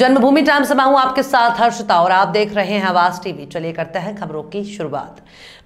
जन्मभूमि टाइम से मैं हूं आपके साथ हर्षिता और आप देख रहे हैं आवास टीवी चलिए करते हैं खबरों की शुरुआत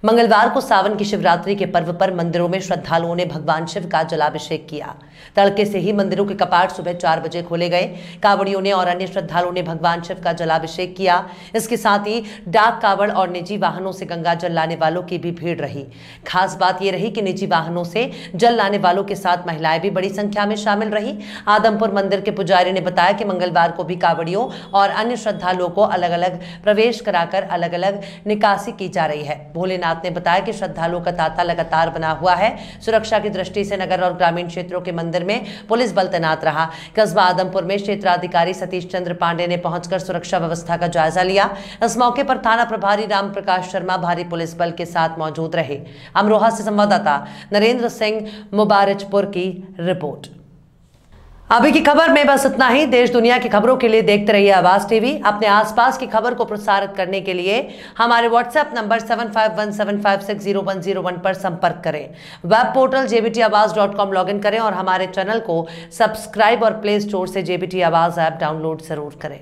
मंगलवार को सावन की शिवरात्रि के पर्व पर मंदिरों में श्रद्धालुओं ने भगवान शिव का जलाभिषेक किया तड़के से ही मंदिरों के कपाट सुबह चार बजे खोले गए कावड़ियों ने और अन्य श्रद्धालुओं ने भगवान शिव का जलाभिषेक किया इसके साथ ही डाक कावड़ और निजी वाहनों से गंगा जल लाने वालों की भी भीड़ रही खास बात यह रही कि निजी वाहनों से जल लाने वालों के साथ महिलाएं भी बड़ी संख्या में शामिल रही आदमपुर मंदिर के पुजारी ने बताया कि मंगलवार को भी कावड़ कांवड़ियों और अन्य श्रद्धालुओं को अलग अलग प्रवेश कराकर अलग अलग निकासी की जा रही है भोलेनाथ ने बताया कि श्रद्धालुओं का तांता लगातार बना हुआ है सुरक्षा की दृष्टि से नगर और ग्रामीण क्षेत्रों के मंदिर में पुलिस बल तैनात रहा कस्बा आदमपुर में क्षेत्राधिकारी सतीश चंद्र पांडे ने पहुंचकर सुरक्षा व्यवस्था का जायजा लिया इस मौके पर थाना प्रभारी राम प्रकाश शर्मा भारी पुलिस बल के साथ मौजूद रहे अमरोहा से संवाददाता नरेंद्र सिंह मुबारजपुर की रिपोर्ट अभी की खबर में बस इतना ही देश दुनिया की खबरों के लिए देखते रहिए आवाज टीवी अपने आसपास की खबर को प्रसारित करने के लिए हमारे व्हाट्सएप नंबर 7517560101 पर संपर्क करें web portal JBT Awaaz dot com log in करें और हमारे चैनल को सब्सक्राइब और प्ले स्टोर से जेबीटी आवाज ऐप डाउनलोड जरूर करें